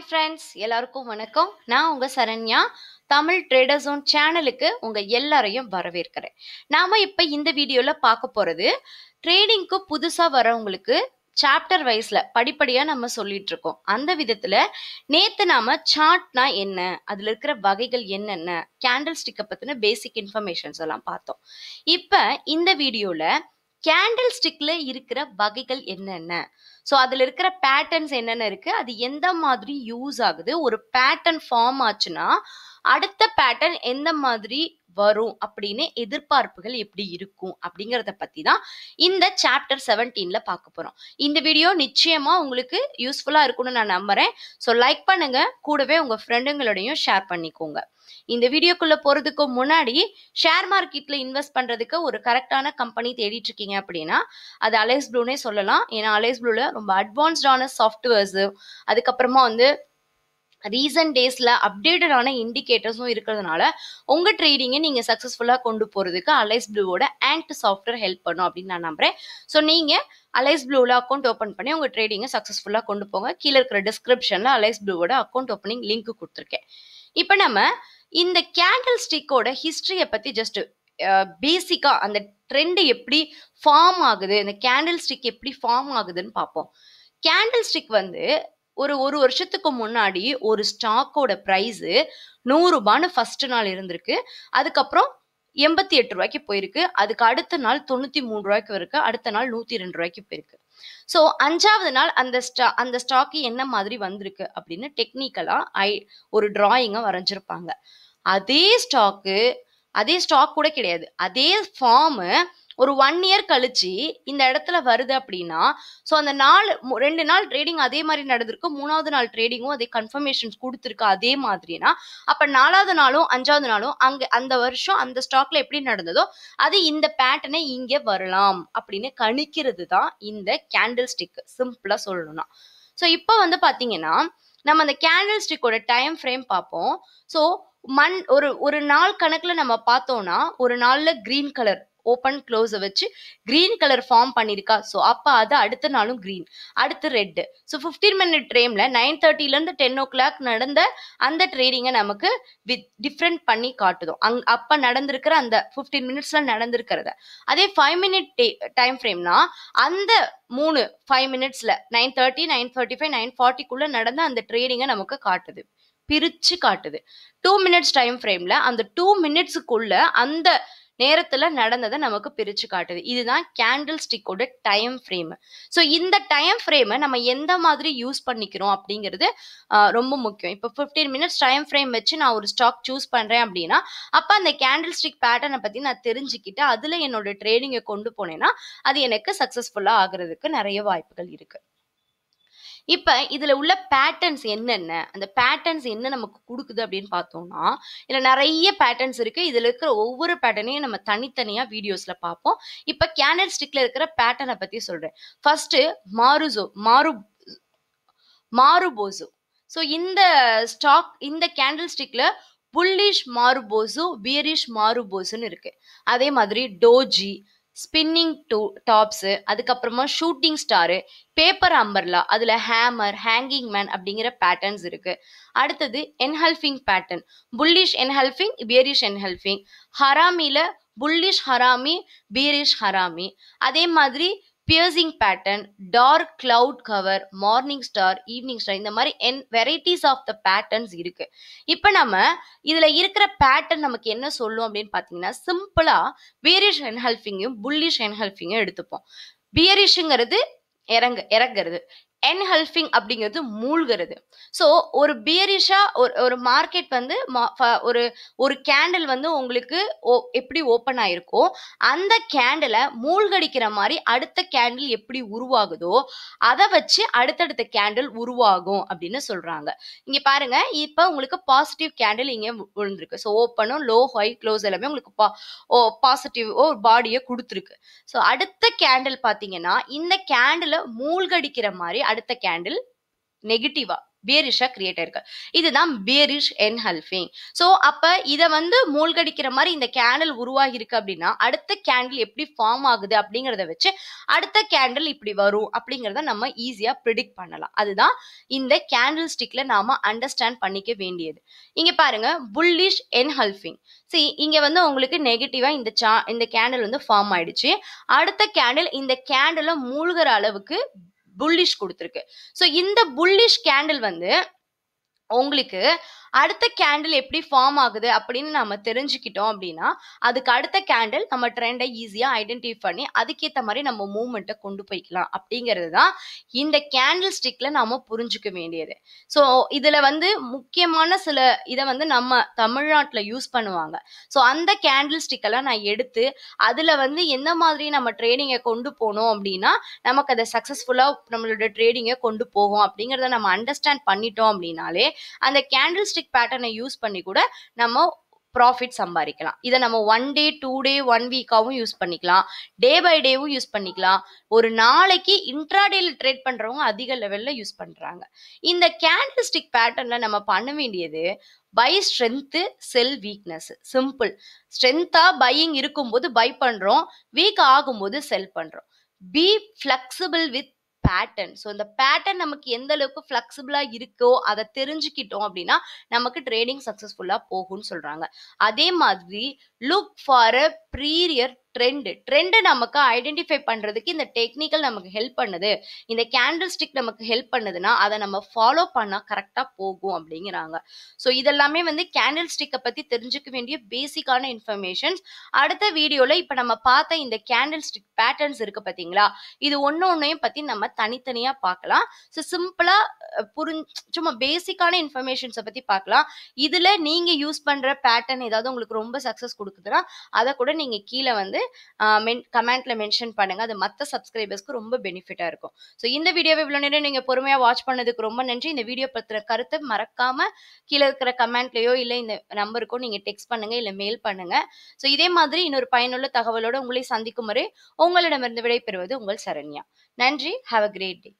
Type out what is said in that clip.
hi friends எல்லாருக்கும் வணக்கம் நான் உங்கள் சரண்யா தமிழ் ட்ரேடர் ஜோன் சேனலுக்கு உங்கள் எல்லாரையும் வரவேற்கிறேன் நாம் இப்போ இந்த வீடியோவில் பார்க்க போகிறது ட்ரேடிங்க்கு புதுசாக வரவங்களுக்கு சாப்டர் வைஸில் படிப்படியாக நம்ம சொல்லிட்டு இருக்கோம் அந்த விதத்தில் நேற்று நாம் சார்ட்னா என்ன அதில் இருக்கிற வகைகள் என்னென்ன கேண்டில் ஸ்டிக்கை பற்றின பேசிக் இன்ஃபர்மேஷன்ஸ் எல்லாம் பார்த்தோம் இப்போ இந்த வீடியோவில் கேண்டில் ஸ்டிக்கில் இருக்கிற வகைகள் என்னென்ன ஸோ அதில் இருக்கிற பேட்டர்ன்ஸ் என்னென்ன இருக்குது அது எந்த மாதிரி யூஸ் ஆகுது ஒரு பேட்டர்ன் ஃபார்ம் ஆச்சுன்னா அடுத்த பேட்டர்ன் எந்த மாதிரி வரும் அப்படின்னு எதிர்பார்ப்புகள் எப்படி இருக்கும் அப்படிங்கிறத பற்றி தான் இந்த சாப்டர் செவன்டீனில் பார்க்க போகிறோம் இந்த வீடியோ நிச்சயமாக உங்களுக்கு யூஸ்ஃபுல்லாக இருக்கும்னு நான் நம்புகிறேன் ஸோ லைக் பண்ணுங்கள் கூடவே உங்கள் ஃப்ரெண்டுங்களோடையும் ஷேர் பண்ணிக்கோங்க இந்த வீடியோக்குள்ளே போறதுக்கு முன்னாடி ஷேர் மார்க்கெட்ல இன்வெஸ்ட் பண்றதுக்கு ஒரு கரெக்டான கம்பெனி தேடிட்டு இருக்கீங்க அப்படின்னா அது அலைஸ் ப்ளூனே சொல்லலாம் ஏன்னா அலைஸ் ப்ளூவில் ரொம்ப அட்வான்ஸ்டான சாஃப்ட்வேர்ஸு அதுக்கப்புறமா வந்து ரீசன்ட் டேஸில் அப்டேட்டடான இண்டிகேட்டர்ஸும் இருக்கிறதுனால உங்கள் ட்ரேடிங்கை நீங்கள் சக்ஸஸ்ஃபுல்லாக கொண்டு போகிறதுக்கு அலைஸ் ப்ளூவோட ஆண்ட் சாஃப்ட்வேர் ஹெல்ப் பண்ணும் அப்படின்னு நான் நம்புகிறேன் ஸோ நீங்கள் அலைஸ் ப்ளூவில் அக்கௌண்ட் ஓப்பன் பண்ணி உங்கள் ட்ரேடிங்கை சக்ஸஸ்ஃபுல்லாக கொண்டு போங்க கீழே இருக்கிற டிஸ்கிரிப்ஷனில் அலைஸ் ப்ளூவோட அக்கௌண்ட் ஓப்பனிங் லிங்க் கொடுத்துருக்கேன் இப்போ நம்ம இந்த கேண்டில் ஸ்டிக்கோட ஹிஸ்ட்ரியை பற்றி ஜஸ்ட் பேசிக்காக அந்த ட்ரெண்டு எப்படி ஃபார்ம் ஆகுது இந்த கேண்டில் ஸ்டிக் எப்படி ஃபார்ம் ஆகுதுன்னு பார்ப்போம் கேண்டில் ஸ்டிக் வந்து ஒரு ஒரு வருஷத்துக்கு முன்னாடி ஒரு ஸ்டாக்கோட ப்ரைஸு நூறுரூபான்னு ஃபஸ்ட்டு நாள் இருந்திருக்கு அதுக்கப்புறம் எண்பத்தி எட்டு ரூபாய்க்கு போயிருக்கு அதுக்கு அடுத்த நாள் தொண்ணூத்தி மூணு ரூபாய்க்கு இருக்கு அடுத்த நாள் நூத்தி ரெண்டு ரூபாய்க்கு போயிருக்கு ஸோ அஞ்சாவது நாள் அந்த ஸ்டா அந்த ஸ்டாக்கு என்ன மாதிரி வந்திருக்கு அப்படின்னு டெக்னிக்கலாக ஐ ஒரு டிராயிங்கை வரைஞ்சிருப்பாங்க அதே ஸ்டாக்கு அதே ஸ்டாக் கூட கிடையாது அதே ஃபார்மு ஒரு ஒன் இயர் கழிச்சு இந்த இடத்துல வருது அப்படின்னா ஸோ அந்த நாள் ரெண்டு நாள் ட்ரேடிங் அதே மாதிரி நடந்திருக்கு மூணாவது நாள் ட்ரேடிங்கும் அதே கன்ஃபர்மேஷன்ஸ் கொடுத்துருக்கு அதே மாதிரினா அப்போ நாலாவது நாளும் அஞ்சாவது நாளும் அங்கே அந்த வருஷம் அந்த ஸ்டாக்ல எப்படி நடந்ததோ அது இந்த பேட்டர்னை இங்கே வரலாம் அப்படின்னு கணிக்கிறது தான் இந்த கேண்டில் ஸ்டிக் சிம்பிளாக சொல்லணும்னா ஸோ இப்போ வந்து பார்த்தீங்கன்னா நம்ம அந்த கேண்டில் ஸ்டிக்கோட டைம் ஃப்ரேம் பார்ப்போம் ஸோ மண் ஒரு ஒரு நாள் கணக்கில் நம்ம பார்த்தோம்னா ஒரு நாளில் க்ரீன் கலர் ஓப்பன் க்ளோஸை வச்சு க்ரீன் கலர் ஃபார்ம் பண்ணியிருக்கா ஸோ அப்போ அது அடுத்த நாளும் கிரீன் அடுத்து ரெட்டு ஸோ ஃபிஃப்டீன் மினிட் ட்ரேமில் நைன் தேர்ட்டிலேருந்து டென் ஓ கிளாக் நடந்த அந்த ட்ரேடிங்கை நமக்கு வித் டிஃப்ரெண்ட் பண்ணி காட்டுதும் அங் அப்போ நடந்திருக்கிற அந்த ஃபிஃப்டீன் மினிட்ஸில் நடந்திருக்கிறத அதே ஃபைவ் மினிட் டைம் ஃப்ரேம்னா அந்த மூணு ஃபைவ் மினிட்ஸில் nine thirty nine thirty five nine ஃபார்ட்டிக்குள்ளே நடந்த அந்த ட்ரேடிங்கை நமக்கு காட்டுது பிரித்து காட்டுது டூ மினிட்ஸ் டைம் ஃப்ரேமில் அந்த டூ மினிட்ஸுக்குள்ளே அந்த நேரத்தில் நடந்ததை நமக்கு பிரிச்சு காட்டுது இதுதான் கேண்டில் ஸ்டிக்கோட டைம் ஃப்ரேமு ஸோ இந்த டைம் ஃப்ரேமை நம்ம எந்த மாதிரி யூஸ் பண்ணிக்கிறோம் அப்படிங்கிறது ரொம்ப முக்கியம் இப்போ ஃபிஃப்டீன் மினிட்ஸ் டைம் ஃப்ரேம் வச்சு நான் ஒரு ஸ்டாக் சூஸ் பண்ணுறேன் அப்படின்னா அப்போ அந்த கேண்டில் ஸ்டிக் பேட்டர்னை பற்றி நான் தெரிஞ்சுக்கிட்டு அதில் என்னோட ட்ரேடிங்கை கொண்டு போனேன்னா அது எனக்கு சக்ஸஸ்ஃபுல்லாக ஆகிறதுக்கு நிறைய வாய்ப்புகள் இருக்குது இப்போ இதில் உள்ள பேட்டர்ன்ஸ் என்னென்ன அந்த பேட்டர்ன்ஸ் என்ன நமக்கு கொடுக்குது அப்படின்னு பார்த்தோம்னா இதில் நிறைய பேட்டர்ன்ஸ் இருக்குது இதில் இருக்கிற ஒவ்வொரு பேட்டர்னையும் நம்ம தனித்தனியாக வீடியோஸில் பார்ப்போம் இப்போ கேனர் ஸ்டிக்கில் இருக்கிற பேட்டர்னை பற்றி சொல்கிறேன் ஃபஸ்ட்டு மாருசோ மாரு மாருபோசோ ஸோ இந்த ஸ்டாக் இந்த கேண்டில் ஸ்டிக்கில் புல்லிஷ் மாறுபோசு பியரிஷ் மாறுபோசுன்னு இருக்குது அதே மாதிரி டோஜி ஸ்பின்னிங் டூ டாப்ஸு அதுக்கப்புறமா ஷூட்டிங் ஸ்டாரு பேப்பர் அம்பர்லா அதில் ஹேமர் ஹேங்கிங் மேன் அப்படிங்கிற பேட்டர்ன்ஸ் இருக்குது அடுத்தது engulfing pattern bullish engulfing bearish engulfing ஹராமியில் புல்லிஷ் ஹராமி பீரிஷ் ஹராமி அதே மாதிரி piercing pattern dark cloud cover morning star evening star இந்த மாதிரி என் வெரைட்டிஸ் ஆஃப் த பேட்டர்ன்ஸ் இருக்கு இப்போ நம்ம இதில் இருக்கிற பேட்டர்ன் நமக்கு என்ன சொல்லும் அப்படின்னு பார்த்தீங்கன்னா சிம்பிளாக பியரிஷ் என்ஹெல்ஃபிங்கும் புல்லிஷ் என்ஹெல்ஃபிங்கும் எடுத்துப்போம் பியரிஷுங்கிறது இறங்கு இறங்குறது என்ஹெல்ஃபிங் அப்படிங்கிறது மூழ்கிறது ஸோ ஒரு பியரிஷாக ஒரு ஒரு மார்க்கெட் வந்து ஒரு ஒரு கேண்டில் வந்து உங்களுக்கு ஓ எப்படி ஓப்பன் ஆயிருக்கோ அந்த கேண்டிலை மூழ்கடிக்கிற மாதிரி அடுத்த கேண்டில் எப்படி உருவாகுதோ அதை வச்சு அடுத்தடுத்த கேண்டில் உருவாகும் அப்படின்னு சொல்கிறாங்க இங்கே பாருங்க இப்போ உங்களுக்கு பாசிட்டிவ் கேண்டில் இங்கே விழுந்திருக்கு ஸோ ஓப்பனும் லோ ஹை க்ளோஸ் எல்லாமே உங்களுக்கு பா ஓ பாசிட்டிவ் ஒரு பாடியை கொடுத்துருக்கு ஸோ அடுத்த கேண்டில் பார்த்தீங்கன்னா இந்த கேண்டில் மூழ்கடிக்கிற மாதிரி அடுத்த கேண்டில் நெகட்டிவா பேரிஷா கிரியேட் ஆயிருக்கு இதுதான் பேரிஷ் என் ஹல்ஃபிங் ஸோ அப்ப இதை வந்து மூழ்கடிக்கிற மாதிரி இந்த கேண்டில் உருவாகி இருக்கு அப்படின்னா அடுத்த கேண்டில் எப்படி ஃபார்ம் ஆகுது அப்படிங்கிறத வச்சு அடுத்த கேண்டில் இப்படி வரும் அப்படிங்கிறத நம்ம ஈஸியா ப்ரிடிக்ட் பண்ணலாம் அதுதான் இந்த கேண்டில் ஸ்டிக்ல நாம அண்டர்ஸ்டாண்ட் பண்ணிக்க வேண்டியது இங்க பாருங்க புல்லிஷ் என் ஹல்ஃபிங் சி இங்க வந்து உங்களுக்கு நெகட்டிவா இந்த சா இந்த கேண்டில் வந்து ஃபார்ம் ஆயிடுச்சு அடுத்த கேண்டில் இந்த கேண்டில மூழ்கிற அளவுக்கு புல்லிஷ் கொடுத்துருக்கு ஸோ இந்த புல்லிஷ் கேண்டில் வந்து உங்களுக்கு அடுத்த கேண்டில் எப்படி ஃபார்ம் ஆகுது அப்படின்னு நம்ம தெரிஞ்சுக்கிட்டோம் அப்படின்னா அதுக்கு அடுத்த கேண்டில் நம்ம ட்ரெண்டை ஈஸியாக ஐடென்டிஃபை பண்ணி அதுக்கேற்ற மாதிரி நம்ம மூமெண்ட்டை கொண்டு போய்க்கலாம் அப்படிங்கிறது தான் இந்த கேண்டில் ஸ்டிக்கில் நம்ம புரிஞ்சுக்க வேண்டியது ஸோ இதில் வந்து முக்கியமான சில இதை வந்து நம்ம தமிழ்நாட்டில் யூஸ் பண்ணுவாங்க ஸோ அந்த கேண்டில் ஸ்டிக்கெல்லாம் நான் எடுத்து அதில் வந்து எந்த மாதிரி நம்ம ட்ரேடிங்கை கொண்டு போகணும் அப்படின்னா நமக்கு அதை சக்ஸஸ்ஃபுல்லாக நம்மளோட ட்ரேடிங்கை கொண்டு போகும் அப்படிங்கிறத நம்ம அண்டர்ஸ்டாண்ட் பண்ணிட்டோம் அப்படின்னாலே அந்த கேண்டில் ஸ்டிக் ஹோலிஸ்டிக் பேட்டர்னை யூஸ் பண்ணி கூட நம்ம ப்ராஃபிட் சம்பாதிக்கலாம் இதை நம்ம one day two day one வீக்காகவும் யூஸ் பண்ணிக்கலாம் டே பை டேவும் யூஸ் பண்ணிக்கலாம் ஒரு நாளைக்கு இன்ட்ராடேல ட்ரேட் பண்ணுறவங்க அதிக லெவலில் யூஸ் பண்ணுறாங்க இந்த கேண்டல்ஸ்டிக் பேட்டர்னில் நம்ம பண்ண வேண்டியது buy strength sell weakness simple ஸ்ட்ரென்த்தாக பையிங் இருக்கும்போது பை பண்ணுறோம் வீக் ஆகும்போது செல் பண்ணுறோம் be flexible with pattern so இந்த பேட்டர்ன் நமக்கு எந்த அளவுக்கு ஃப்ளெக்சிபிளாக இருக்கோ அதை தெரிஞ்சுக்கிட்டோம் அப்படின்னா நமக்கு ட்ரேடிங் சக்ஸஸ்ஃபுல்லாக போகும்னு சொல்கிறாங்க அதே மாதிரி look for a prior trend ட்ரெண்டை நமக்கு ஐடென்டிஃபை பண்ணுறதுக்கு இந்த டெக்னிக்கல் நமக்கு ஹெல்ப் பண்ணுது இந்த கேண்டில் ஸ்டிக் நமக்கு ஹெல்ப் பண்ணுதுன்னா அதை நம்ம ஃபாலோ பண்ணால் கரெக்டாக போகும் அப்படிங்கிறாங்க ஸோ இதெல்லாமே வந்து கேண்டில் ஸ்டிக்கை பற்றி தெரிஞ்சுக்க வேண்டிய பேசிக்கான இன்ஃபர்மேஷன்ஸ் அடுத்த வீடியோவில் இப்போ நம்ம பார்த்த இந்த கேண்டில் ஸ்டிக் பேட்டர்ன்ஸ் இருக்குது பார்த்தீங்களா இது ஒன்று ஒன்றையும் பற்றி நம்ம தனித்தனியாக பார்க்கலாம் ஸோ சிம்பிளாக புரிஞ்சு சும்மா பேசிக்கான இன்ஃபர்மேஷன்ஸை பற்றி பார்க்கலாம் இதில் நீங்கள் யூஸ் பண்ணுற பேட்டர்ன் ஏதாவது உங்களுக்கு ரொம்ப சக்ஸஸ் கொடுக்குதுன்னா அதை கூட நீங்கள் கீழே வந்து மென் கமெண்ட்டில் மென்ஷன் பண்ணுங்கள் அது மற்ற சப்ஸ்கிரைபர்ஸ்க்கு ரொம்ப பெனிஃபிட்டாக இருக்கும் ஸோ இந்த வீடியோவை இவ்வளோ நேரம் நீங்கள் பொறுமையாக வாட்ச் பண்ணதுக்கு ரொம்ப நன்றி இந்த வீடியோ பற்றின கருத்தை மறக்காமல் கீழே இருக்கிற கமெண்ட்லேயோ இல்லை இந்த நம்பருக்கோ நீங்கள் டெக்ஸ்ட் பண்ணுங்கள் இல்லை மெயில் பண்ணுங்கள் ஸோ இதே மாதிரி இன்னொரு பயனுள்ள தகவலோடு உங்களை சந்திக்கும் வரை உங்களிடமிருந்து விடைபெறுவது உங்கள் சரண்யா நன்றி ஹாவ் அ கிரேட் டே